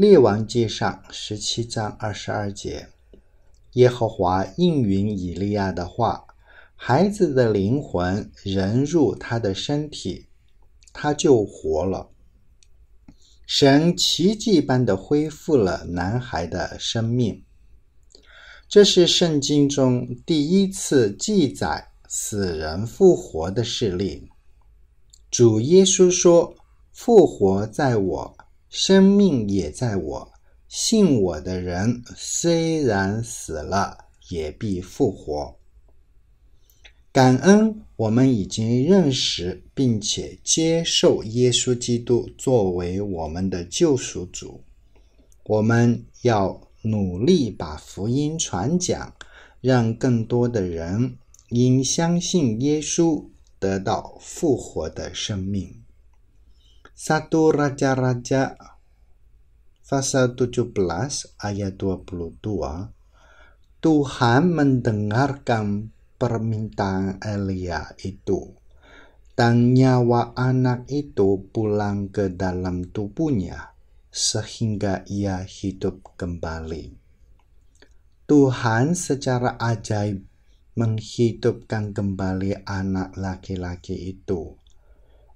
列王记上十七章二十二节，耶和华应允以利亚的话，孩子的灵魂人入他的身体，他就活了。神奇迹般的恢复了男孩的生命，这是圣经中第一次记载死人复活的事例。主耶稣说：“复活在我。”生命也在我，信我的人虽然死了，也必复活。感恩，我们已经认识并且接受耶稣基督作为我们的救赎主。我们要努力把福音传讲，让更多的人因相信耶稣得到复活的生命。1 Raja-Raja pasal 17 ayat 22 Tuhan mendengarkan permintaan Elia itu dan nyawa anak itu pulang ke dalam tubuhnya sehingga ia hidup kembali. Tuhan secara ajaib menghidupkan kembali anak laki-laki itu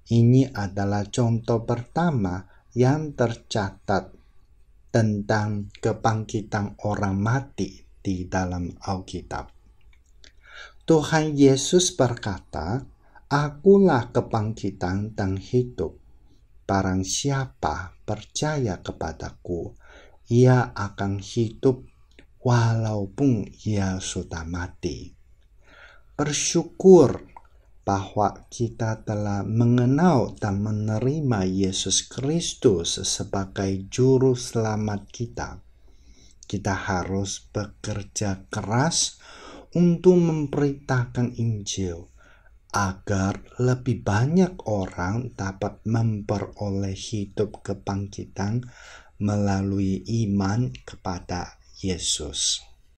ini adalah contoh pertama yang tercatat tentang kebangkitan orang mati di dalam Alkitab. Tuhan Yesus berkata, Akulah kebangkitan dan hidup. Barang siapa percaya kepadaku, ia akan hidup walaupun ia sudah mati. Bersyukur bahwa kita telah mengenal dan menerima Yesus Kristus sebagai Juru Selamat kita, kita harus bekerja keras untuk memberitakan Injil agar lebih banyak orang dapat memperoleh hidup kebangkitan melalui iman kepada Yesus.